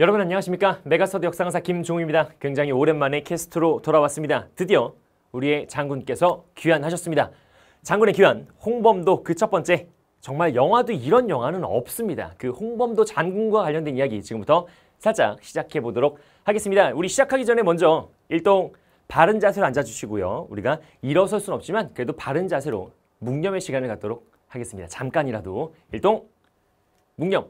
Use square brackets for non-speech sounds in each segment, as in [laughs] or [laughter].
여러분 안녕하십니까? 메가스터드 역사강사 김종우입니다. 굉장히 오랜만에 캐스트로 돌아왔습니다. 드디어 우리의 장군께서 귀환하셨습니다. 장군의 귀환, 홍범도 그 첫 번째. 정말 영화도 이런 영화는 없습니다. 그 홍범도 장군과 관련된 이야기 지금부터 살짝 시작해 보도록 하겠습니다. 우리 시작하기 전에 먼저 일동 바른 자세로 앉아주시고요. 우리가 일어설 순 없지만 그래도 바른 자세로 묵념의 시간을 갖도록 하겠습니다. 잠깐이라도 일동 묵념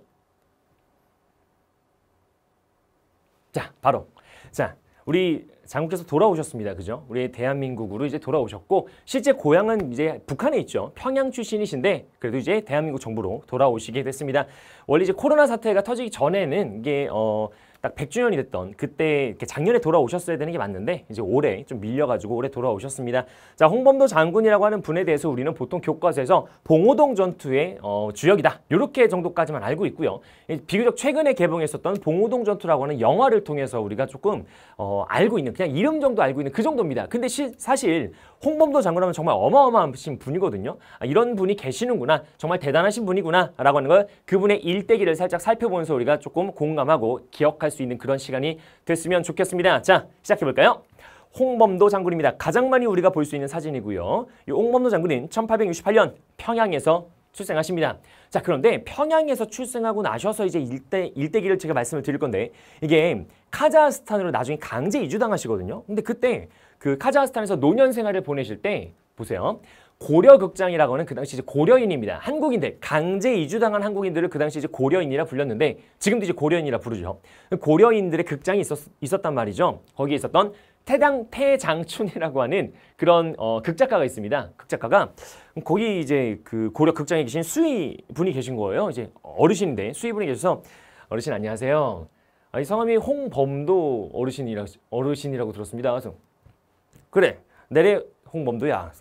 자, 바로. 자, 우리 장국께서 돌아오셨습니다. 그죠? 우리 대한민국으로 이제 돌아오셨고 실제 고향은 이제 북한에 있죠. 평양 출신이신데 그래도 이제 대한민국 정부로 돌아오시게 됐습니다. 원래 이제 코로나 사태가 터지기 전에는 이게 어딱 100주년이 됐던 그때 이렇게 작년에 돌아오셨어야 되는 게 맞는데 이제 올해 좀 밀려가지고 올해 돌아오셨습니다. 자 홍범도 장군이라고 하는 분에 대해서 우리는 보통 교과서에서 봉오동 전투의 어, 주역이다 이렇게 정도까지만 알고 있고요. 비교적 최근에 개봉했었던 봉오동 전투라고 하는 영화를 통해서 우리가 조금 어, 알고 있는 그냥 이름 정도 알고 있는 그 정도입니다. 근데 시, 사실 홍범도 장군하면 정말 어마어마하신 분이거든요. 아, 이런 분이 계시는구나. 정말 대단하신 분이구나. 라고 하는 걸 그분의 일대기를 살짝 살펴보면서 우리가 조금 공감하고 기억할 수 있는 그런 시간이 됐으면 좋겠습니다. 자, 시작해볼까요? 홍범도 장군입니다. 가장 많이 우리가 볼 수 있는 사진이고요. 이 홍범도 장군은 1868년 평양에서 출생하십니다. 자 그런데 평양에서 출생하고 나셔서 이제 일대, 일대기를 제가 말씀을 드릴 건데 이게 카자흐스탄으로 나중에 강제 이주당하시거든요. 근데 그때 그 카자흐스탄에서 노년 생활을 보내실 때 보세요. 고려극장이라고 는그 당시 이제 고려인입니다. 한국인들, 강제 이주당한 한국인들을 그 당시 이제 고려인이라 불렸는데 지금도 이제 고려인이라 부르죠. 고려인들의 극장이 있었, 있었단 말이죠. 거기에 있었던 태당 태장춘이라고 하는 그런 어, 극작가가 있습니다. 극작가가 거기 이제 그 고려 극장에 계신 수희 분이 계신 거예요. 이제 어르신인데 수희 분이 계셔서 어르신 안녕하세요. 아니 성함이 홍범도 어르신이라 어르신이라고 들었습니다. 그래서 그래 내래 홍범도야.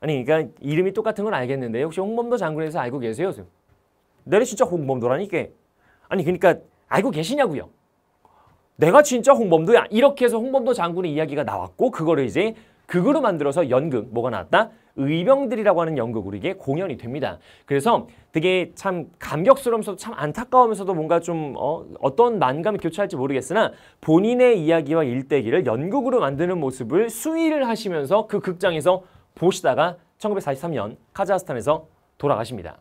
아니 그러니까 이름이 똑같은 건 알겠는데 혹시 홍범도 장군에서 알고 계세요? 내래 진짜 홍범도라니까. 아니 그러니까 알고 계시냐고요. 내가 진짜 홍범도야. 이렇게 해서 홍범도 장군의 이야기가 나왔고 그거를 이제 극으로 만들어서 연극 뭐가 나왔다? 의병들이라고 하는 연극으로 이게 공연이 됩니다. 그래서 되게 참 감격스러우면서도 참 안타까우면서도 뭔가 좀 어, 어떤 만감이 교차할지 모르겠으나 본인의 이야기와 일대기를 연극으로 만드는 모습을 수위를 하시면서 그 극장에서 보시다가 1943년 카자흐스탄에서 돌아가십니다.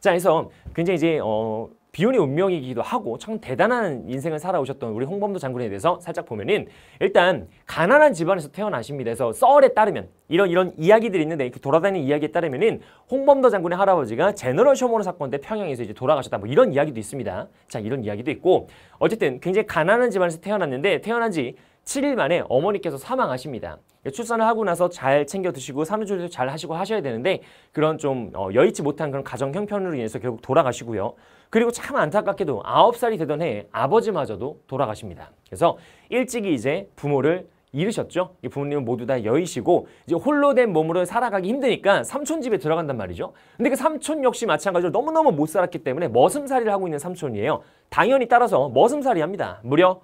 자, 그래서 굉장히 이제 어, 비운의 운명이기도 하고 참 대단한 인생을 살아오셨던 우리 홍범도 장군에 대해서 살짝 보면은 일단 가난한 집안에서 태어나십니다. 그래서 썰에 따르면 이런 이런 이야기들이 있는데 이렇게 그 돌아다니는 이야기에 따르면은 홍범도 장군의 할아버지가 제너럴 쇼머로 사건 때 평양에서 이제 돌아가셨다 뭐 이런 이야기도 있습니다. 자 이런 이야기도 있고 어쨌든 굉장히 가난한 집안에서 태어났는데 태어난 지 7일 만에 어머니께서 사망하십니다. 그러니까 출산을 하고 나서 잘 챙겨 드시고 산후조리도 잘 하시고 하셔야 되는데 그런 좀 어, 여의치 못한 그런 가정 형편으로 인해서 결국 돌아가시고요. 그리고 참 안타깝게도 9살이 되던 해에 아버지마저도 돌아가십니다. 그래서 일찍이 이제 부모를 잃으셨죠. 부모님은 모두 다 여의시고 이제 홀로 된 몸으로 살아가기 힘드니까 삼촌 집에 들어간단 말이죠. 근데 그 삼촌 역시 마찬가지로 너무너무 못 살았기 때문에 머슴살이를 하고 있는 삼촌이에요. 당연히 따라서 머슴살이 합니다. 무려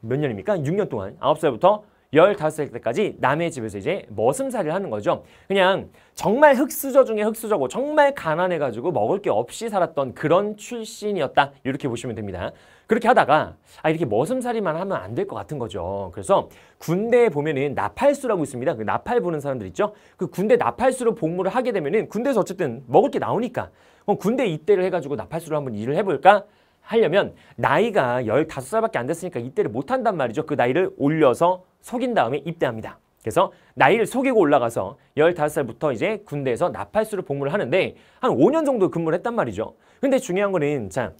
몇 년입니까? 6년 동안 9살부터 1 5섯살 때까지 남의 집에서 이제 머슴살이를 하는 거죠. 그냥 정말 흙수저 중에 흙수저고 정말 가난해가지고 먹을 게 없이 살았던 그런 출신이었다. 이렇게 보시면 됩니다. 그렇게 하다가 아 이렇게 머슴살이만 하면 안 될 것 같은 거죠. 그래서 군대에 보면은 나팔수라고 있습니다. 그 나팔 부는 사람들 있죠. 그 군대 나팔수로 복무를 하게 되면은 군대에서 어쨌든 먹을 게 나오니까 그럼 군대 입대를 해가지고 나팔수로 한번 일을 해볼까? 하려면 나이가 15살밖에 안 됐으니까 이때를 못한단 말이죠. 그 나이를 올려서 속인 다음에 입대합니다. 그래서 나이를 속이고 올라가서 15살부터 이제 군대에서 나팔수로 복무를 하는데 한 5년 정도 근무를 했단 말이죠. 근데 중요한 거는 자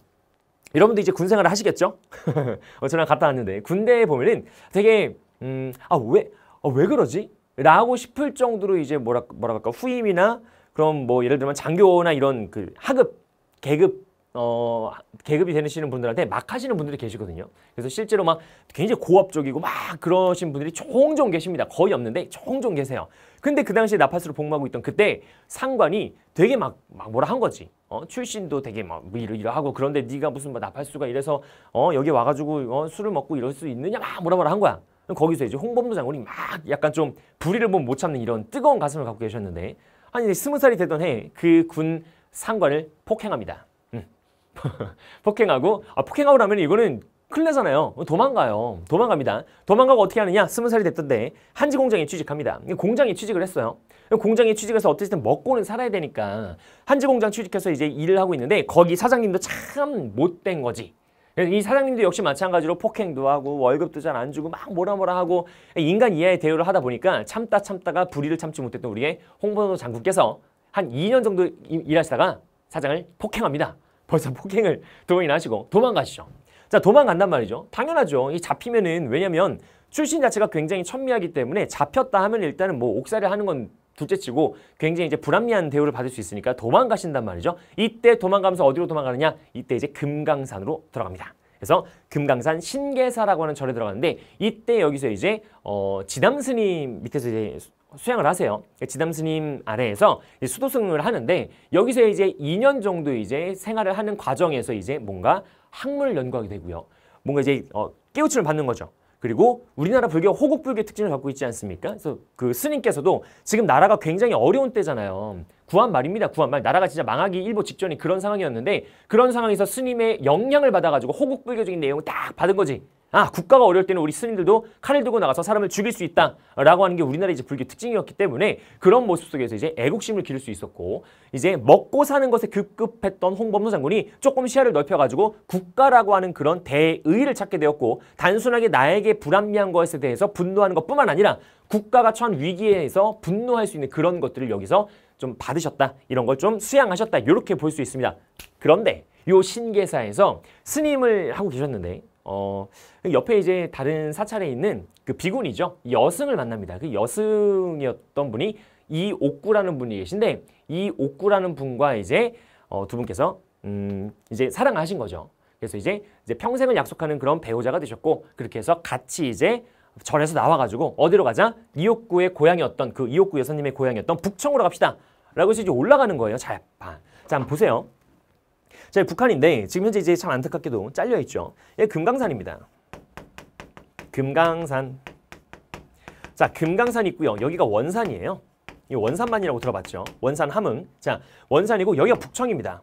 여러분도 이제 군 생활을 하시겠죠? [laughs] 어, 저랑 갔다 왔는데 군대에 보면은 되게 음, 아, 왜, 아, 왜 그러지? 라고 싶을 정도로 이제 뭐라, 뭐라 할까 후임이나 그럼 뭐 예를 들면 장교나 이런 그 하급, 계급 어, 계급이 되시는 분들한테 막 하시는 분들이 계시거든요. 그래서 실제로 막 굉장히 고압적이고 막 그러신 분들이 종종 계십니다. 거의 없는데 종종 계세요. 근데 그 당시에 나팔수를 복무하고 있던 그때 상관이 되게 막, 막 뭐라 한 거지. 어, 출신도 되게 막 뭐 이러이러하고 그런데 네가 무슨 뭐 나팔수가 이래서 어, 여기 와가지고 어, 술을 먹고 이럴 수 있느냐 막 뭐라 뭐라 한 거야. 거기서 이제 홍범도 장군이 막 약간 좀 불의를 보면 못 참는 이런 뜨거운 가슴을 갖고 계셨는데 아니 스무 살이 되던 해 그 군 상관을 폭행합니다. [laughs] 폭행하고 아 폭행하고 나면 이거는 큰일 나잖아요. 도망가요. 도망갑니다. 도망가고 어떻게 하느냐? 스무 살이 됐던데 한지 공장에 취직합니다. 공장에 취직을 했어요. 공장에 취직해서 어쨌든 먹고는 살아야 되니까 한지 공장 취직해서 이제 일을 하고 있는데 거기 사장님도 참 못된 거지. 이 사장님도 역시 마찬가지로 폭행도 하고 월급도 잘 안 주고 막 뭐라 뭐라 하고 인간 이하의 대우를 하다 보니까 참다 참다가 불의를 참지 못했던 우리의 홍보노 장군께서 한 2년 정도 일하시다가 사장을 폭행합니다. 벌써 폭행을 두 번이나 하시고 도망가시죠. 자 도망간단 말이죠. 당연하죠. 이 잡히면은 왜냐면 출신 자체가 굉장히 천미하기 때문에 잡혔다 하면 일단은 뭐 옥살이 하는 건 둘째치고 굉장히 이제 불합리한 대우를 받을 수 있으니까 도망가신단 말이죠. 이때 도망가면서 어디로 도망가느냐? 이때 이제 금강산으로 들어갑니다. 그래서 금강산 신계사라고 하는 절에 들어가는데 이때 여기서 이제 어, 지남스님 밑에서 이제 수행을 하세요. 지담 스님 아래에서 수도승을 하는데 여기서 이제 2년 정도 이제 생활을 하는 과정에서 이제 뭔가 학문을 연구하게 되고요. 뭔가 이제 어, 깨우침을 받는 거죠. 그리고 우리나라 불교 호국불교의 특징을 갖고 있지 않습니까? 그래서 그 스님께서도 지금 나라가 굉장히 어려운 때잖아요. 구한 말입니다. 구한 말. 나라가 진짜 망하기 일보 직전인 그런 상황이었는데 그런 상황에서 스님의 영향을 받아가지고 호국불교적인 내용을 딱 받은 거지. 아 국가가 어려울 때는 우리 스님들도 칼을 들고 나가서 사람을 죽일 수 있다라고 하는 게 우리나라의 이제 불교 특징이었기 때문에 그런 모습 속에서 이제 애국심을 기를 수 있었고 이제 먹고 사는 것에 급급했던 홍범도 장군이 조금 시야를 넓혀가지고 국가라고 하는 그런 대의를 찾게 되었고 단순하게 나에게 불합리한 것에 대해서 분노하는 것뿐만 아니라 국가가 처한 위기에서 분노할 수 있는 그런 것들을 여기서 좀 받으셨다 이런 걸 좀 수양하셨다 이렇게 볼 수 있습니다. 그런데 요 신계사에서 스님을 하고 계셨는데 어, 옆에 이제 다른 사찰에 있는 그 비군이죠. 여승을 만납니다. 그 여승이었던 분이 이 옥구라는 분이 계신데 이 옥구라는 분과 이제 어, 두 분께서 음, 이제 사랑하신 거죠. 그래서 이제, 이제 평생을 약속하는 그런 배우자가 되셨고 그렇게 해서 같이 이제 절에서 나와가지고 어디로 가자? 이옥구의 고향이었던 그 이옥구 여사님의 고향이었던 북청으로 갑시다. 라고 해서 이제 올라가는 거예요. 잘, 자, 한번 보세요. 자, 북한인데 지금 현재 이제 참 안타깝게도 잘려 있죠. 예, 금강산입니다. 금강산. 자, 금강산 있고요. 여기가 원산이에요. 이 원산만이라고 들어봤죠. 원산 함흥. 자, 원산이고 여기가 북청입니다.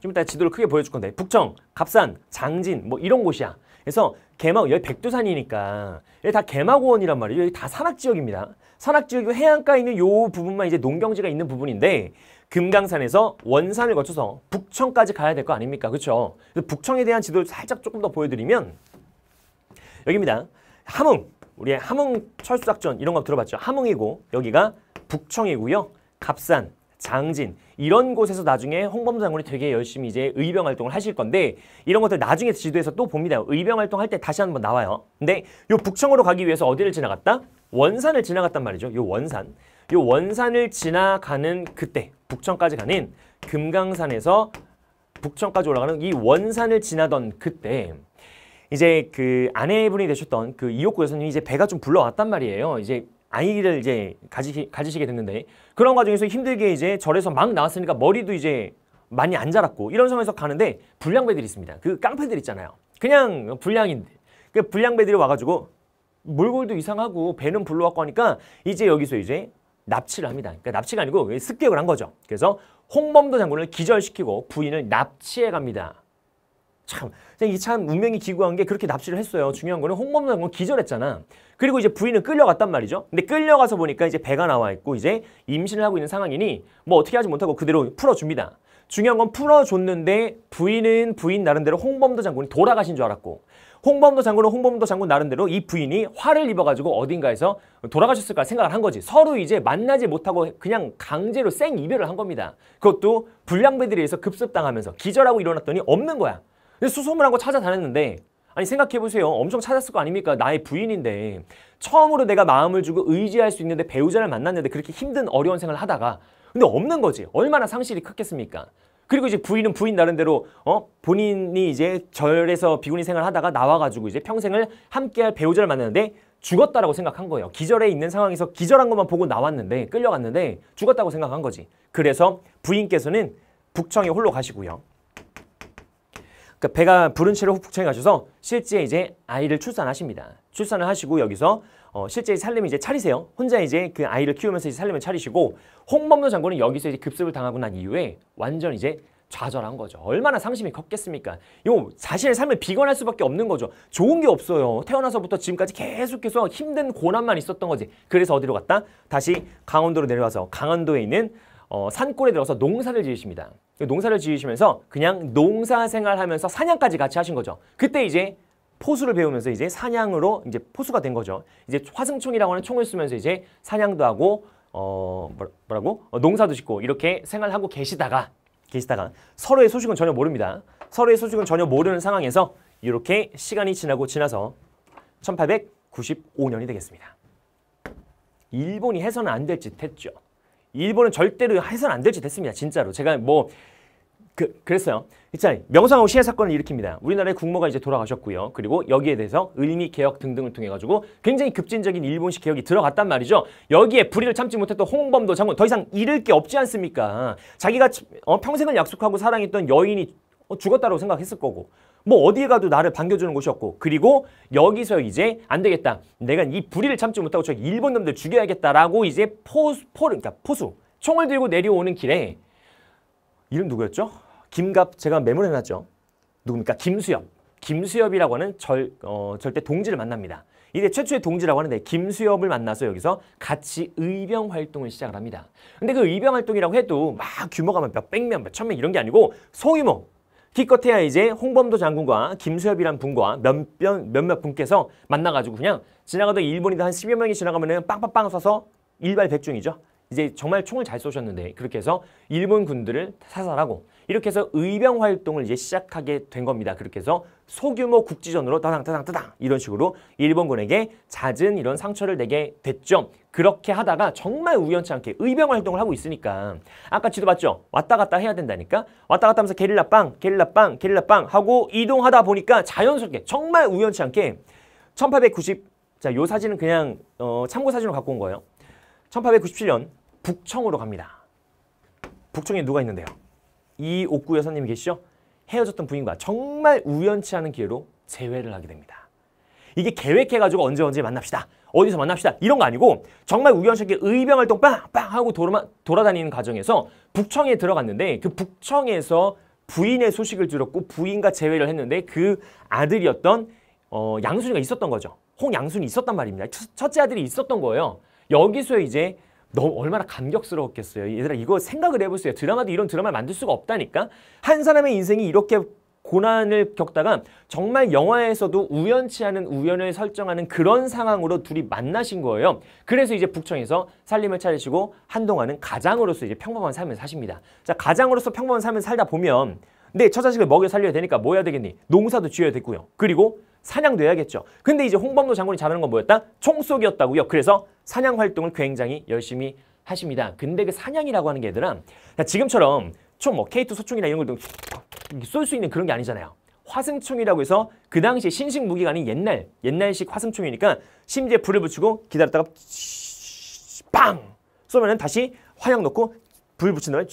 좀 이따 지도를 크게 보여줄 건데 북청, 갑산, 장진 뭐 이런 곳이야. 그래서 개막 여기 백두산이니까 여기 다 개막원이란 말이에요. 여기 다 산악지역입니다. 산악지역이 해안가에 있는 요 부분만 이제 농경지가 있는 부분인데 금강산에서 원산을 거쳐서 북청까지 가야 될 거 아닙니까? 그렇죠? 북청에 대한 지도를 살짝 조금 더 보여드리면 여기입니다. 함흥, 우리의 함흥 철수작전 이런 거 들어봤죠? 함흥이고 여기가 북청이고요. 갑산, 장진 이런 곳에서 나중에 홍범도 장군이 되게 열심히 이제 의병 활동을 하실 건데 이런 것들 나중에 지도에서 또 봅니다. 의병 활동할 때 다시 한번 나와요. 근데 요 북청으로 가기 위해서 어디를 지나갔다? 원산을 지나갔단 말이죠. 요 원산. 요 원산을 지나가는 그때 북천까지 가는 금강산에서 북천까지 올라가는 이 원산을 지나던 그때 이제 그 아내분이 되셨던 그 이옥구 여사님이 이제 배가 좀 불러왔단 말이에요. 이제 아이를 이제 가지, 가지시게 됐는데 그런 과정에서 힘들게 이제 절에서 막 나왔으니까 머리도 이제 많이 안 자랐고 이런 상황에서 가는데 불량배들이 있습니다. 그 깡패들 있잖아요. 그냥 불량인데 그 불량배들이 와가지고 몰골도 이상하고 배는 불러왔고 하니까 이제 여기서 이제 납치를 합니다. 그러니까 납치가 아니고 습격을 한 거죠. 그래서 홍범도 장군을 기절시키고 부인을 납치해 갑니다. 참, 이 참 운명이 기구한 게 그렇게 납치를 했어요. 중요한 거는 홍범도 장군 기절했잖아. 그리고 이제 부인은 끌려갔단 말이죠. 근데 끌려가서 보니까 이제 배가 나와 있고 이제 임신을 하고 있는 상황이니 뭐 어떻게 하지 못하고 그대로 풀어줍니다. 중요한 건 풀어줬는데 부인은 부인 나름대로 홍범도 장군이 돌아가신 줄 알았고 홍범도 장군은 홍범도 장군 나름대로 이 부인이 화를 입어가지고 어딘가에서 돌아가셨을까 생각을 한 거지. 서로 이제 만나지 못하고 그냥 강제로 생 이별을 한 겁니다. 그것도 불량배들에 의해서 급습당하면서 기절하고 일어났더니 없는 거야. 수소문하고 찾아다녔는데 아니 생각해보세요. 엄청 찾았을 거 아닙니까? 나의 부인인데 처음으로 내가 마음을 주고 의지할 수 있는데 배우자를 만났는데 그렇게 힘든 어려운 생활을 하다가 근데 없는 거지. 얼마나 상실이 컸겠습니까? 그리고 이제 부인은 부인 나름대로 어 본인이 이제 절에서 비구니 생활하다가 나와가지고 이제 평생을 함께할 배우자를 만났는데 죽었다라고 생각한 거예요. 기절에 있는 상황에서 기절한 것만 보고 나왔는데 끌려갔는데 죽었다고 생각한 거지. 그래서 부인께서는 북청에 홀로 가시고요. 그러니까 배가 부른 채로 북청에 가셔서 실제 이제 아이를 출산하십니다. 출산을 하시고 여기서 어, 실제 살림을 이제 차리세요. 혼자 이제 그 아이를 키우면서 이제 살림을 차리시고 홍범도 장군은 여기서 이제 급습을 당하고 난 이후에 완전 이제 좌절한 거죠. 얼마나 상심이 컸겠습니까? 요 자신의 삶을 비관할 수밖에 없는 거죠. 좋은 게 없어요. 태어나서부터 지금까지 계속해서 힘든 고난만 있었던 거지. 그래서 어디로 갔다? 다시 강원도로 내려와서 강원도에 있는 어, 산골에 들어서 농사를 지으십니다. 농사를 지으시면서 그냥 농사 생활하면서 사냥까지 같이 하신 거죠. 그때 이제 포수를 배우면서 이제 사냥으로 이제 포수가 된 거죠. 이제 화승총이라고 하는 총을 쓰면서 이제 사냥도 하고 어 뭐라고 어, 농사도 짓고 이렇게 생활하고 계시다가 계시다가 서로의 소식은 전혀 모릅니다. 서로의 소식은 전혀 모르는 상황에서 이렇게 시간이 지나고 지나서 1895년이 되겠습니다. 일본이 해서는 안될짓 했죠. 일본은 절대로 해서는 안될짓 했습니다. 진짜로. 제가 뭐 그, 그랬어요. 있잖아요. 명성하고 시해 사건을 일으킵니다. 우리나라의 국모가 이제 돌아가셨고요. 그리고 여기에 대해서 을미 개혁 등등을 통해 가지고 굉장히 급진적인 일본식 개혁이 들어갔단 말이죠. 여기에 불의를 참지 못했던 홍범도 장군 더 이상 잃을 게 없지 않습니까? 자기가 어, 평생을 약속하고 사랑했던 여인이 어, 죽었다고 생각했을 거고 뭐 어디에 가도 나를 반겨주는 곳이 었고 그리고 여기서 이제 안 되겠다. 내가 이 불의를 참지 못하고 저 일본 놈들 죽여야겠다라고 이제 포, 포 그러니까 포수 총을 들고 내려오는 길에 이름 누구였죠? 김갑 제가 매물해놨죠. 누굽니까? 김수엽. 김수엽이라고 하는 절, 어, 절대 동지를 만납니다. 이때 최초의 동지라고 하는데 김수엽을 만나서 여기서 같이 의병 활동을 시작을 합니다. 근데 그 의병 활동이라고 해도 막 규모가 몇백 명, 몇천명 이런 게 아니고 소규모. 기껏해야 이제 홍범도 장군과 김수엽이란 분과 몇몇, 몇몇 분께서 만나가지고 그냥 지나가던 일본인들 한 10여 명이 지나가면은 빵빵빵 써서 일발백중이죠. 이제 정말 총을 잘 쏘셨는데 그렇게 해서 일본 군들을 사살하고 이렇게 해서 의병 활동을 이제 시작하게 된 겁니다. 그렇게 해서 소규모 국지전으로 따당따당따당 이런 식으로 일본군에게 잦은 이런 상처를 내게 됐죠. 그렇게 하다가 정말 우연치 않게 의병 활동을 하고 있으니까 아까 지도 봤죠? 왔다 갔다 해야 된다니까 왔다 갔다 하면서 게릴라 빵, 게릴라 빵, 게릴라 빵 하고 이동하다 보니까 자연스럽게 정말 우연치 않게 1890 자, 요 사진은 그냥 어, 참고 사진으로 갖고 온 거예요. 1897년 북청으로 갑니다. 북청에 누가 있는데요? 이옥구 여사님이 계시죠? 헤어졌던 부인과 정말 우연치 않은 기회로 재회를 하게 됩니다. 이게 계획해가지고 언제 언제 만납시다. 어디서 만납시다. 이런 거 아니고 정말 우연찮게 의병활동 빵빵 하고 돌아, 돌아다니는 과정에서 북청에 들어갔는데 그 북청에서 부인의 소식을 들었고 부인과 재회를 했는데 그 아들이었던 어, 양순이가 있었던 거죠. 홍양순이 있었단 말입니다. 첫, 첫째 아들이 있었던 거예요. 여기서 이제 너무 얼마나 감격스러웠겠어요. 얘들아 이거 생각을 해보세요. 드라마도 이런 드라마를 만들 수가 없다니까. 한 사람의 인생이 이렇게 고난을 겪다가 정말 영화에서도 우연치 않은 우연을 설정하는 그런 상황으로 둘이 만나신 거예요. 그래서 이제 북청에서 살림을 차리시고 한동안은 가장으로서 이제 평범한 삶을 사십니다. 자, 가장으로서 평범한 삶을 살다 보면 네, 처자식을 먹여 살려야 되니까 뭐 해야 되겠니? 농사도 지어야 되고요. 그리고 사냥돼야겠죠. 근데 이제 홍범도 장군이 잡는건 뭐였다? 총쏘기였다고요 그래서 사냥 활동을 굉장히 열심히 하십니다. 근데 그 사냥이라고 하는 게 얘들아 지금처럼 총 뭐 K2 소총이나 이런 걸 쏠 수 있는 그런 게 아니잖아요. 화승총이라고 해서 그 당시 신식 무기가 아닌 옛날 옛날식 화승총이니까 심지어 불을 붙이고 기다렸다가 빵 쏘면은 다시 화약 넣고 불 붙인 다음에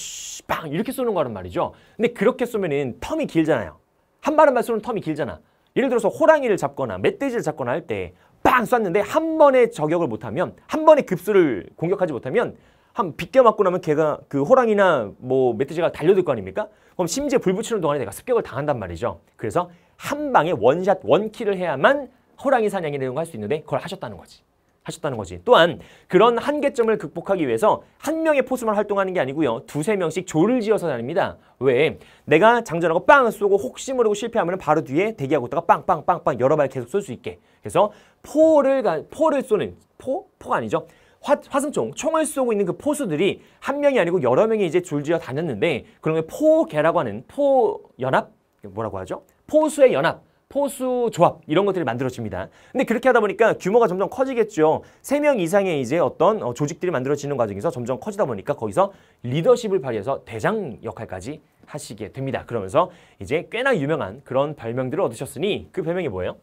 빵 이렇게 쏘는 거란 말이죠. 근데 그렇게 쏘면은 텀이 길잖아요. 한 발 한 발 쏘는 텀이 길잖아. 예를 들어서 호랑이를 잡거나 멧돼지를 잡거나 할 때빵 쐈는데 한 번에 저격을 못하면 한 번에 급수를 공격하지 못하면 한 빗겨 맞고 나면 걔가 그 호랑이나 뭐 멧돼지가 달려들 거 아닙니까? 그럼 심지어 불 붙이는 동안에 내가 습격을 당한단 말이죠. 그래서 한 방에 원샷 원킬을 해야만 호랑이 사냥이내용걸할수 있는데 그걸 하셨다는 거지. 하셨다는 거지. 또한 그런 한계점을 극복하기 위해서 한 명의 포수만 활동하는 게 아니고요. 두세 명씩 조를 지어서 다닙니다. 왜? 내가 장전하고 빵 쏘고 혹시 모르고 실패하면 바로 뒤에 대기하고 있다가 빵빵빵빵 여러 발 계속 쏠 수 있게. 그래서 포를 가, 포를 쏘는 포? 포가 아니죠. 화, 화승총, 총을 쏘고 있는 그 포수들이 한 명이 아니고 여러 명이 이제 줄지어 다녔는데 그러면 포계라고 하는 포연합? 뭐라고 하죠? 포수의 연합. 포수 조합 이런 것들이 만들어집니다. 근데 그렇게 하다 보니까 규모가 점점 커지겠죠. 세 명 이상의 이제 어떤 어, 조직들이 만들어지는 과정에서 점점 커지다 보니까 거기서 리더십을 발휘해서 대장 역할까지 하시게 됩니다. 그러면서 이제 꽤나 유명한 그런 별명들을 얻으셨으니 그 별명이 뭐예요?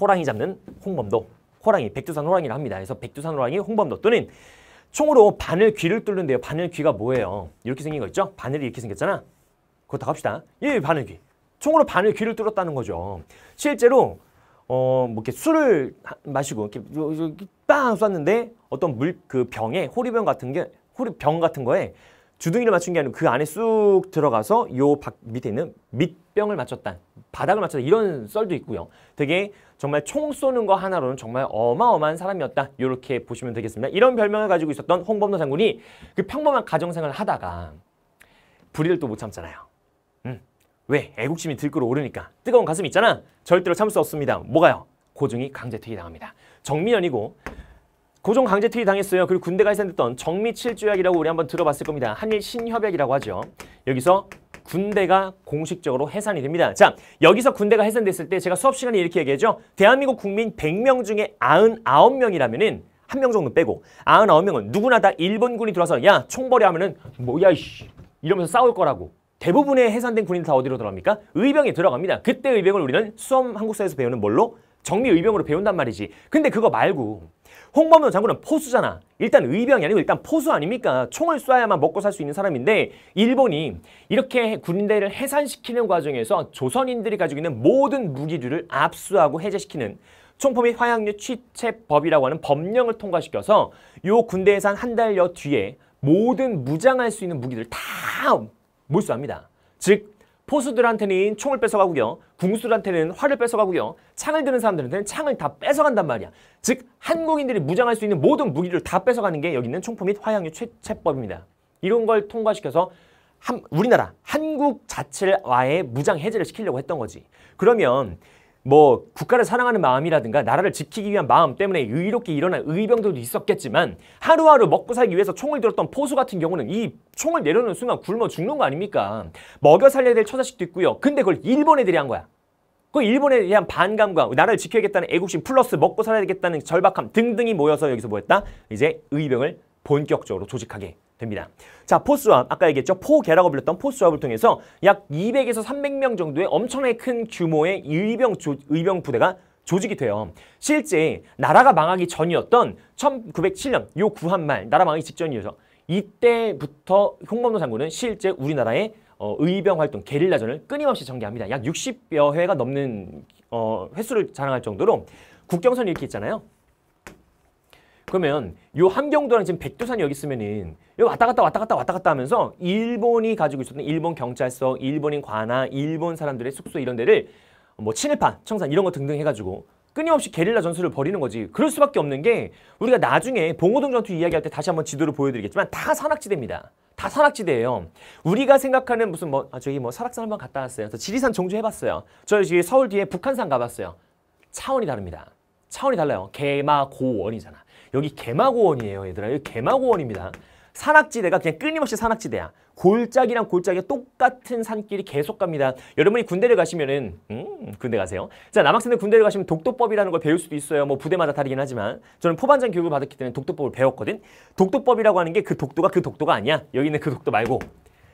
호랑이 잡는 홍범도, 호랑이, 백두산 호랑이라 합니다. 그래서 백두산 호랑이, 홍범도 또는 총으로 바늘 귀를 뚫는데요. 바늘 귀가 뭐예요? 이렇게 생긴 거 있죠? 바늘이 이렇게 생겼잖아. 그렇다갑시다 예, 바늘 귀. 총으로 반을 귀를 뚫었다는 거죠. 실제로 어 뭐 이렇게 술을 마시고 이렇게 빵 쐈는데 어떤 물 그 병에 호리병 같은 게 호리병 같은 거에 주둥이를 맞춘 게 아니고 그 안에 쑥 들어가서 요밖 밑에 있는 밑병을 맞췄다. 바닥을 맞췄다. 이런 썰도 있고요. 되게 정말 총 쏘는 거 하나로는 정말 어마어마한 사람이었다. 이렇게 보시면 되겠습니다. 이런 별명을 가지고 있었던 홍범도 장군이 그 평범한 가정생활을 하다가 불의를 또 못 참잖아요. 왜? 애국심이 들끓어 오르니까. 뜨거운 가슴 있잖아. 절대로 참을 수 없습니다. 뭐가요? 고종이 강제퇴위 당합니다. 정미연이고 고종 강제퇴위 당했어요. 그리고 군대가 해산됐던 정미칠조약이라고 우리 한번 들어봤을 겁니다. 한일 신협약이라고 하죠. 여기서 군대가 공식적으로 해산이 됩니다. 자, 여기서 군대가 해산됐을 때 제가 수업 시간에 이렇게 얘기하죠 대한민국 국민 100명 중에 99명이라면은 한명 정도 빼고 99명은 누구나 다 일본군이 들어와서 야, 총벌이 하면은 뭐야 이씨 이러면서 싸울 거라고 대부분의 해산된 군인다 어디로 들어갑니까? 의병에 들어갑니다. 그때 의병을 우리는 수험 한국사에서 배우는 뭘로? 정미의병으로 배운단 말이지. 근데 그거 말고 홍범도 장군은 포수잖아. 일단 의병이 아니고 일단 포수 아닙니까? 총을 쏴야만 먹고 살 수 있는 사람인데 일본이 이렇게 군대를 해산시키는 과정에서 조선인들이 가지고 있는 모든 무기류를 압수하고 해제시키는 총포 및 화약류 취체법이라고 하는 법령을 통과시켜서 요 군대 해산 한 달여 뒤에 모든 무장할 수 있는 무기들 다 몰수합니다. 즉 포수들한테는 총을 뺏어가고요. 궁수들한테는 활을 뺏어가고요. 창을 드는 사람들한테는 창을 다 뺏어간단 말이야. 즉 한국인들이 무장할 수 있는 모든 무기를 다 뺏어가는 게 여기 있는 총포 및 화약류 채법입니다. 이런 걸 통과시켜서 한, 우리나라 한국 자체와의 무장 해제를 시키려고 했던 거지. 그러면 뭐 국가를 사랑하는 마음이라든가 나라를 지키기 위한 마음 때문에 의롭게 일어난 의병들도 있었겠지만 하루하루 먹고 살기 위해서 총을 들었던 포수 같은 경우는 이 총을 내려놓는 순간 굶어 죽는 거 아닙니까? 먹여 살려야 될 처자식도 있고요. 근데 그걸 일본 애들이 한 거야. 그 일본에 대한 반감과 나라를 지켜야겠다는 애국심 플러스 먹고 살아야겠다는 절박함 등등이 모여서 여기서 뭐였다? 이제 의병을 본격적으로 조직하게 됩니다. 자, 포스왑 아까 얘기했죠. 포개라고 불렸던 포스왑을 통해서 약 200에서 300명 정도의 엄청나게 큰 규모의 의병 조, 의병 부대가 조직이 돼요. 실제 나라가 망하기 전이었던 1907년 요 구한말 나라 망하기 직전이어서 이때부터 홍범도 장군은 실제 우리나라의 어, 의병 활동, 게릴라전을 끊임없이 전개합니다. 약 60여 회가 넘는 어, 횟수를 자랑할 정도로 국경선 이렇게 있잖아요. 그러면 요 함경도랑 지금 백두산이 여기 있으면은 여 왔다 갔다 왔다 갔다 왔다 갔다 하면서 일본이 가지고 있었던 일본 경찰서, 일본인 관아, 일본 사람들의 숙소 이런 데를 뭐 친일파, 청산 이런 거 등등 해가지고 끊임없이 게릴라 전술을 벌이는 거지. 그럴 수밖에 없는 게 우리가 나중에 봉오동 전투 이야기할 때 다시 한번 지도를 보여드리겠지만 다 산악지대입니다. 다 산악지대예요. 우리가 생각하는 무슨 뭐 아, 저기 뭐 설악산 한번 갔다 왔어요. 지리산 종주 해봤어요. 저 저기 서울 뒤에 북한산 가봤어요. 차원이 다릅니다. 차원이 달라요. 개마 고원이잖아. 여기 개마고원이에요, 얘들아. 여기 개마고원입니다. 산악지대가 그냥 끊임없이 산악지대야. 골짜기랑 골짜기 똑같은 산길이 계속 갑니다. 여러분이 군대를 가시면은 음, 군대 가세요. 자, 남학생들 군대를 가시면 독도법이라는 걸 배울 수도 있어요. 뭐 부대마다 다르긴 하지만 저는 포반장 교육을 받았기 때문에 독도법을 배웠거든. 독도법이라고 하는 게 그 독도가 그 독도가 아니야. 여기 있는 그 독도 말고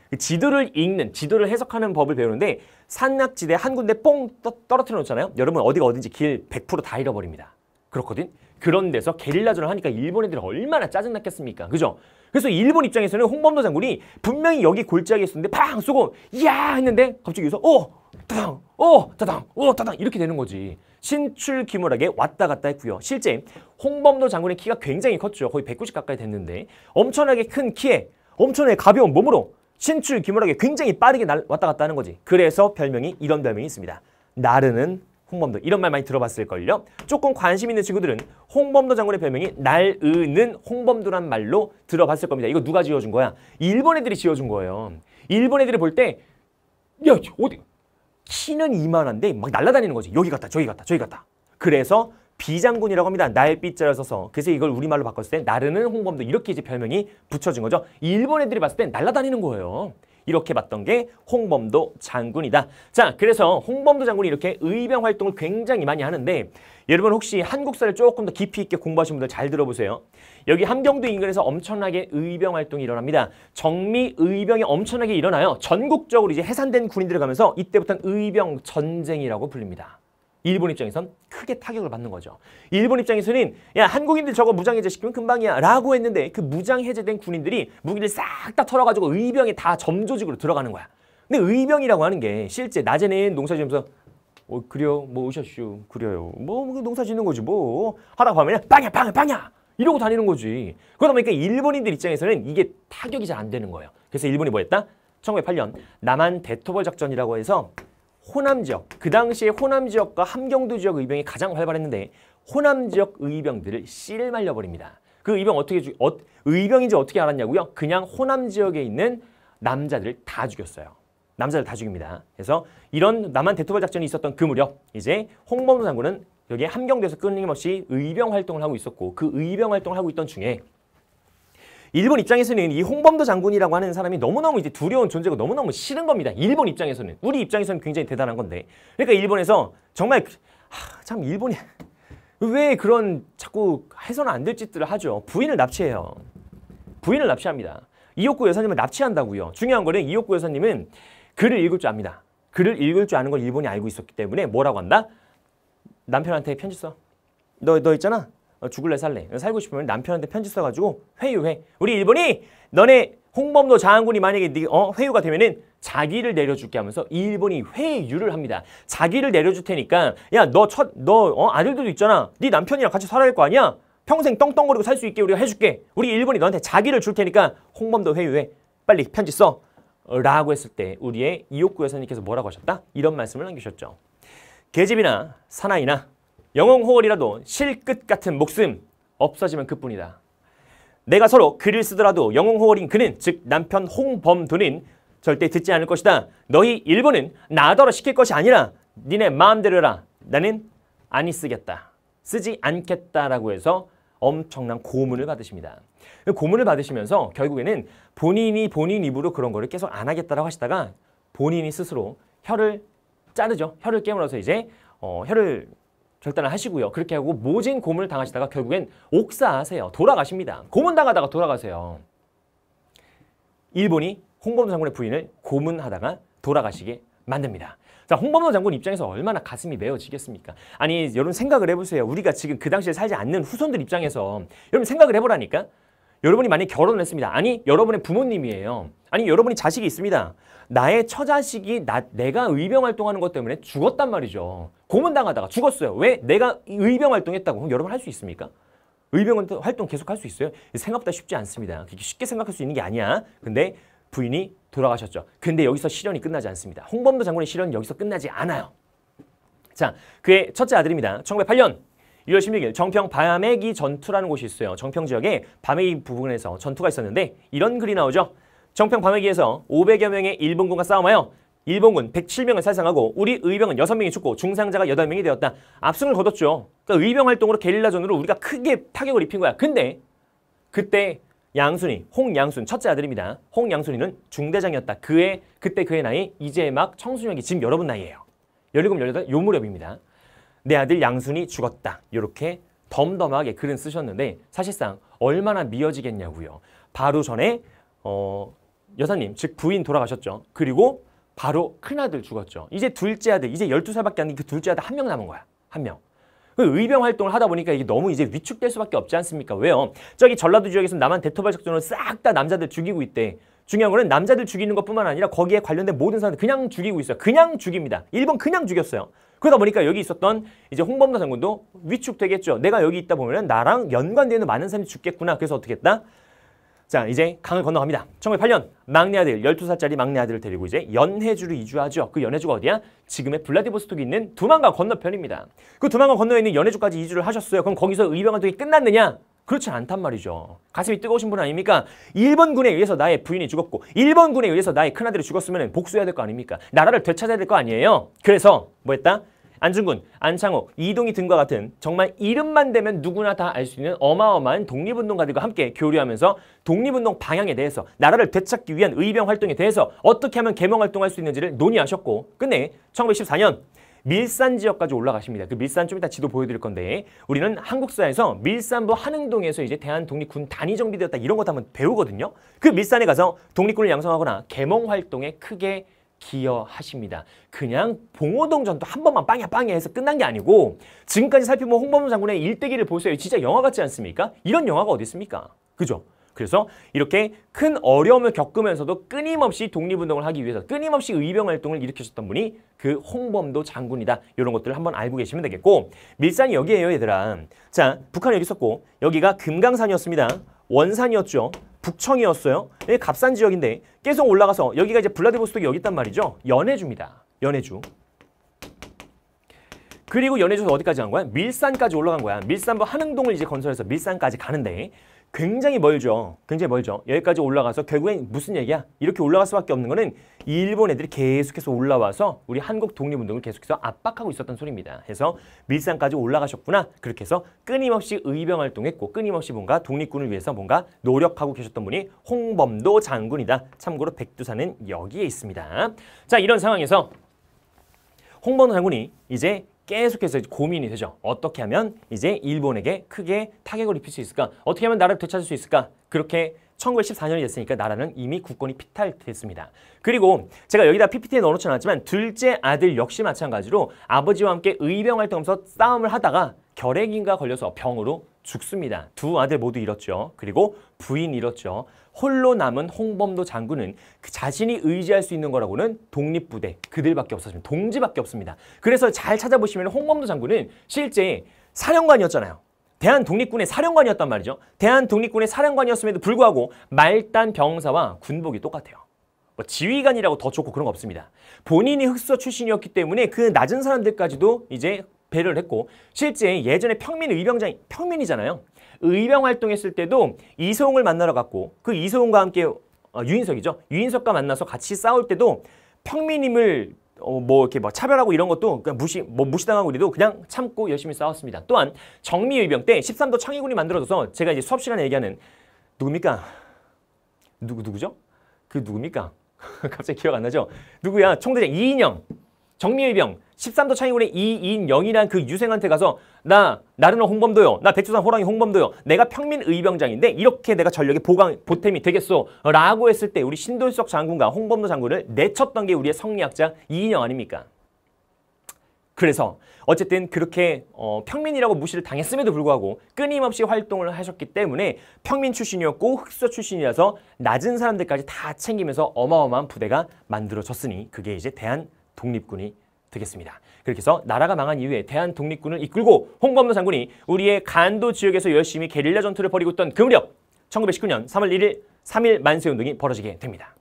그 지도를 읽는, 지도를 해석하는 법을 배우는데 산악지대 한 군데 뽕 떨어뜨려 놓잖아요. 여러분 어디가 어딘지 길 100%다 잃어버립니다. 그렇거든. 그런 데서 게릴라전을 하니까 일본 애들이 얼마나 짜증났겠습니까? 그죠? 그래서 일본 입장에서는 홍범도 장군이 분명히 여기 골짜기에 있었는데 팡! 쏘고 이야! 했는데 갑자기 여기서 오! 어! 따당! 오! 어! 따당! 오! 어! 따당! 이렇게 되는 거지. 신출귀몰하게 왔다 갔다 했고요. 실제 홍범도 장군의 키가 굉장히 컸죠. 거의 190 가까이 됐는데 엄청나게 큰 키에 엄청나게 가벼운 몸으로 신출귀몰하게 굉장히 빠르게 날, 왔다 갔다 하는 거지. 그래서 별명이 이런 별명이 있습니다. 나르는 홍범도 이런 말 많이 들어봤을걸요? 조금 관심 있는 친구들은 홍범도 장군의 별명이 날으는 홍범도란 말로 들어봤을 겁니다. 이거 누가 지어준 거야? 일본 애들이 지어준 거예요. 일본 애들이 볼 때 야, 어디 키는 이만한데 막 날아다니는 거지. 여기 갔다 저기 갔다 저기 갔다. 그래서 비장군이라고 합니다. 날빛자를 써서 그래서 이걸 우리말로 바꿨을 때 나르는 홍범도 이렇게 이제 별명이 붙여진 거죠. 일본 애들이 봤을 때 날아다니는 거예요. 이렇게 봤던 게 홍범도 장군이다. 자, 그래서 홍범도 장군이 이렇게 의병 활동을 굉장히 많이 하는데 여러분 혹시 한국사를 조금 더 깊이 있게 공부하신 분들 잘 들어보세요. 여기 함경도 인근에서 엄청나게 의병 활동이 일어납니다. 정미 의병이 엄청나게 일어나요. 전국적으로 이제 해산된 군인들을 가면서 이때부터는 의병 전쟁이라고 불립니다. 일본 입장에선 크게 타격을 받는 거죠. 일본 입장에서는 야 한국인들 저거 무장해제 시키면 금방이야 라고 했는데 그 무장해제된 군인들이 무기를 싹 다 털어가지고 의병에 다 점조직으로 들어가는 거야. 근데 의병이라고 하는 게 실제 낮에는 농사 지으면서 어, 그래요 뭐오셨쇼 그래요 뭐, 뭐 농사 짓는 거지 뭐 하다 보면 빵야 빵야 빵야 이러고 다니는 거지. 그러다 보니까 일본인들 입장에서는 이게 타격이 잘 안 되는 거예요. 그래서 일본이 뭐 했다? 1908년 남한 대토벌 작전이라고 해서 호남 지역, 그 당시에 호남 지역과 함경도 지역 의병이 가장 활발했는데 호남 지역 의병들을 씨를 말려버립니다. 그 의병 어떻게 죽, 어, 의병인지 어떻게 알았냐고요? 그냥 호남 지역에 있는 남자들을 다 죽였어요. 남자들 다 죽입니다. 그래서 이런 남한 대토벌 작전이 있었던 그 무렵 이제 홍범도 장군은 여기 함경도에서 끊임없이 의병 활동을 하고 있었고 그 의병 활동을 하고 있던 중에 일본 입장에서는 이 홍범도 장군이라고 하는 사람이 너무너무 이제 두려운 존재고 너무너무 싫은 겁니다. 일본 입장에서는. 우리 입장에서는 굉장히 대단한 건데. 그러니까 일본에서 정말 그, 하, 참 일본이 [laughs] 왜 그런 자꾸 해서는 안 될 짓들을 하죠. 부인을 납치해요. 부인을 납치합니다. 이옥구 여사님을 납치한다고요. 중요한 거는 이옥구 여사님은 글을 읽을 줄 압니다. 글을 읽을 줄 아는 걸 일본이 알고 있었기 때문에 뭐라고 한다? 남편한테 편지 써. 너, 너 있잖아. 어, 죽을래 살래. 살고 싶으면 남편한테 편지 써가지고 회유해. 우리 일본이 너네 홍범도 장군이 만약에 네, 어, 회유가 되면은 자기를 내려줄게 하면서 일본이 회유를 합니다. 자기를 내려줄 테니까 야 너 첫너 너, 어, 아들들도 있잖아. 네 남편이랑 같이 살아야 할 거 아니야? 평생 떵떵거리고 살 수 있게 우리가 해줄게. 우리 일본이 너한테 자기를 줄 테니까 홍범도 회유해. 빨리 편지 써. 어, 라고 했을 때 우리의 이옥구 여사님께서 뭐라고 하셨다? 이런 말씀을 남기셨죠. 계집이나 사나이나 영웅호월이라도 실끝 같은 목숨 없어지면 그뿐이다. 내가 서로 글을 쓰더라도 영웅호월인 그는 즉 남편 홍범도는 절대 듣지 않을 것이다. 너희 일본은 나더러 시킬 것이 아니라 니네 마음대로라. 나는 아니 쓰겠다. 쓰지 않겠다라고 해서 엄청난 고문을 받으십니다. 그 고문을 받으시면서 결국에는 본인이 본인 입으로 그런 거를 계속 안 하겠다라고 하시다가 본인이 스스로 혀를 자르죠. 혀를 깨물어서 이제 어, 혀를 절단을 하시고요. 그렇게 하고 모진 고문을 당하시다가 결국엔 옥사하세요. 돌아가십니다. 고문당하다가 돌아가세요. 일본이 홍범도 장군의 부인을 고문하다가 돌아가시게 만듭니다. 자, 홍범도 장군 입장에서 얼마나 가슴이 메어지겠습니까? 아니, 여러분 생각을 해보세요. 우리가 지금 그 당시에 살지 않는 후손들 입장에서 여러분 생각을 해보라니까? 여러분이 만약 결혼을 했습니다. 아니 여러분의 부모님이에요. 아니 여러분이 자식이 있습니다. 나의 처자식이 나, 내가 의병 활동하는 것 때문에 죽었단 말이죠. 고문당하다가 죽었어요. 왜 내가 의병 활동했다고 그럼 여러분 할 수 있습니까? 의병 활동 계속 할수 있어요? 생각보다 쉽지 않습니다. 그렇게 쉽게 생각할 수 있는 게 아니야. 근데 부인이 돌아가셨죠. 근데 여기서 시련이 끝나지 않습니다. 홍범도 장군의 시련은 여기서 끝나지 않아요. 자, 그의 첫째 아들입니다. 1908년 6월 16일 정평 밤액기 전투라는 곳이 있어요. 정평 지역에 밤액기 부분에서 전투가 있었는데 이런 글이 나오죠. 정평 밤액기에서 500여 명의 일본군과 싸움하여 일본군 107명을 살상하고 우리 의병은 6명이 죽고 중상자가 8명이 되었다. 압승을 거뒀죠. 그러니까 의병 활동으로 게릴라전으로 우리가 크게 타격을 입힌 거야. 근데 그때 양순이, 홍양순 첫째 아들입니다. 홍양순이는 중대장이었다. 그의 그때 그의 나이 이제 막 청소년기 지금 여러분 나이예요. 17, 18요 무렵입니다. 내 아들 양순이 죽었다. 이렇게 덤덤하게 글은 쓰셨는데 사실상 얼마나 미어지겠냐고요. 바로 전에 어, 여사님, 즉 부인 돌아가셨죠. 그리고 바로 큰아들 죽었죠. 이제 둘째 아들, 이제 열두 살밖에 안 된 그 둘째 아들 한 명 남은 거야. 한 명. 그 의병 활동을 하다 보니까 이게 너무 이제 위축될 수밖에 없지 않습니까? 왜요? 저기 전라도 지역에서 남한 대토발작전으싹다 남자들 죽이고 있대. 중요한 거는 남자들 죽이는 것뿐만 아니라 거기에 관련된 모든 사람들 그냥 죽이고 있어요. 그냥 죽입니다. 일본 그냥 죽였어요. 그러다 보니까 여기 있었던 이제 홍범도 장군도 위축되겠죠. 내가 여기 있다 보면 나랑 연관되는 많은 사람이 죽겠구나. 그래서 어떻게 했다? 자 이제 강을 건너갑니다. 1908년 막내 아들 12살짜리 막내 아들을 데리고 이제 연해주로 이주하죠. 그 연해주가 어디야? 지금의 블라디보스톡이 있는 두만강 건너편입니다. 그 두만강 건너에 있는 연해주까지 이주를 하셨어요. 그럼 거기서 의병활동이 끝났느냐? 그렇지 않단 말이죠. 가슴이 뜨거우신 분 아닙니까? 일본 군에 의해서 나의 부인이 죽었고 일본 군에 의해서 나의 큰아들이 죽었으면 복수해야 될 거 아닙니까? 나라를 되찾아야 될 거 아니에요? 그래서 뭐 했다? 안중근, 안창호, 이동희 등과 같은 정말 이름만 되면 누구나 다 알 수 있는 어마어마한 독립운동가들과 함께 교류하면서 독립운동 방향에 대해서 나라를 되찾기 위한 의병 활동에 대해서 어떻게 하면 개명 활동할 수 있는지를 논의하셨고 끝내 1914년 밀산 지역까지 올라가십니다. 그 밀산 좀 이따 지도 보여드릴 건데 우리는 한국사에서 밀산부 한흥동에서 이제 대한독립군 단위 정비되었다 이런 것도 한번 배우거든요. 그 밀산에 가서 독립군을 양성하거나 계몽 활동에 크게 기여하십니다. 그냥 봉오동 전도한 번만 빵야 빵야 해서 끝난 게 아니고 지금까지 살펴본 홍범도 장군의 일대기를 보세요. 진짜 영화 같지 않습니까? 이런 영화가 어디 있습니까? 그죠? 그래서 이렇게 큰 어려움을 겪으면서도 끊임없이 독립운동을 하기 위해서 끊임없이 의병활동을 일으켰셨던 분이 그 홍범도 장군이다. 이런 것들을 한번 알고 계시면 되겠고 밀산이 여기예요 얘들아. 자 북한이 여기 있었고 여기가 금강산이었습니다. 원산이었죠. 북청이었어요. 여기 갑산 지역인데 계속 올라가서 여기가 이제 블라디보스톡이 여기 있단 말이죠. 연해주입니다. 연해주. 그리고 연해주에서 어디까지 간 거야? 밀산까지 올라간 거야. 밀산부 한흥동을 이제 건설해서 밀산까지 가는데 굉장히 멀죠. 굉장히 멀죠. 여기까지 올라가서 결국엔 무슨 얘기야? 이렇게 올라갈 수밖에 없는 거는 일본 애들이 계속해서 올라와서 우리 한국 독립운동을 계속해서 압박하고 있었던 소리입니다. 해서 밀산까지 올라가셨구나. 그렇게 해서 끊임없이 의병활동했고 끊임없이 뭔가 독립군을 위해서 뭔가 노력하고 계셨던 분이 홍범도 장군이다. 참고로 백두산은 여기에 있습니다. 자 이런 상황에서 홍범도 장군이 이제 계속해서 고민이 되죠. 어떻게 하면 이제 일본에게 크게 타격을 입힐 수 있을까? 어떻게 하면 나라를 되찾을 수 있을까? 그렇게 1914년이 됐으니까 나라는 이미 국권이 피탈됐습니다. 그리고 제가 여기다 PPT에 넣어놓진 않았지만 둘째 아들 역시 마찬가지로 아버지와 함께 의병 활동하면서 싸움을 하다가 결핵인가 걸려서 병으로 죽습니다. 두 아들 모두 잃었죠. 그리고 부인 잃었죠. 홀로 남은 홍범도 장군은 그 자신이 의지할 수 있는 거라고는 독립부대 그들밖에 없었습니다. 동지밖에 없습니다. 그래서 잘 찾아보시면 홍범도 장군은 실제 사령관이었잖아요. 대한독립군의 사령관이었단 말이죠. 대한독립군의 사령관이었음에도 불구하고 말단 병사와 군복이 똑같아요. 뭐 지휘관이라고 더 좋고 그런 거 없습니다. 본인이 흑수저 출신이었기 때문에 그 낮은 사람들까지도 이제 배려를 했고 실제 예전에 평민 의병장이 평민이잖아요. 의병 활동했을 때도 이소웅을 만나러 갔고 그 이소웅과 함께 어, 유인석이죠. 유인석과 만나서 같이 싸울 때도 평민임을 어, 뭐 이렇게 막 차별하고 이런 것도 그냥 무시 뭐 무시당하고 우리도 그냥 참고 열심히 싸웠습니다. 또한 정미의병 때 13도 창의군이 만들어져서 제가 이제 수업 시간에 얘기하는 누굽니까? 누구 누구죠? 그 누굽니까? [laughs] 갑자기 기억 안 나죠? 누구야? 총대장 이인영 정미의병 13도 차이 우리 2인 0이란 그 유생한테 가서 나나르한 홍범도요. 나 백두산 호랑이 홍범도요. 내가 평민 의병장인데 이렇게 내가 전력의 보강 보탬이 되겠소. 라고 했을 때 우리 신도석 장군과 홍범도 장군을 내쳤던 게 우리의 성리학자 이인영 아닙니까? 그래서 어쨌든 그렇게 어, 평민이라고 무시를 당했음에도 불구하고 끊임없이 활동을 하셨기 때문에 평민 출신이었고 흑수저 출신이라서 낮은 사람들까지 다 챙기면서 어마어마한 부대가 만들어졌으니 그게 이제 대한 독립군이 되겠습니다. 그렇게 해서 나라가 망한 이후에 대한 독립군을 이끌고 홍범도 장군이 우리의 간도 지역에서 열심히 게릴라 전투를 벌이고 있던 그 무렵 1919년 3월 1일 3일 만세운동이 벌어지게 됩니다.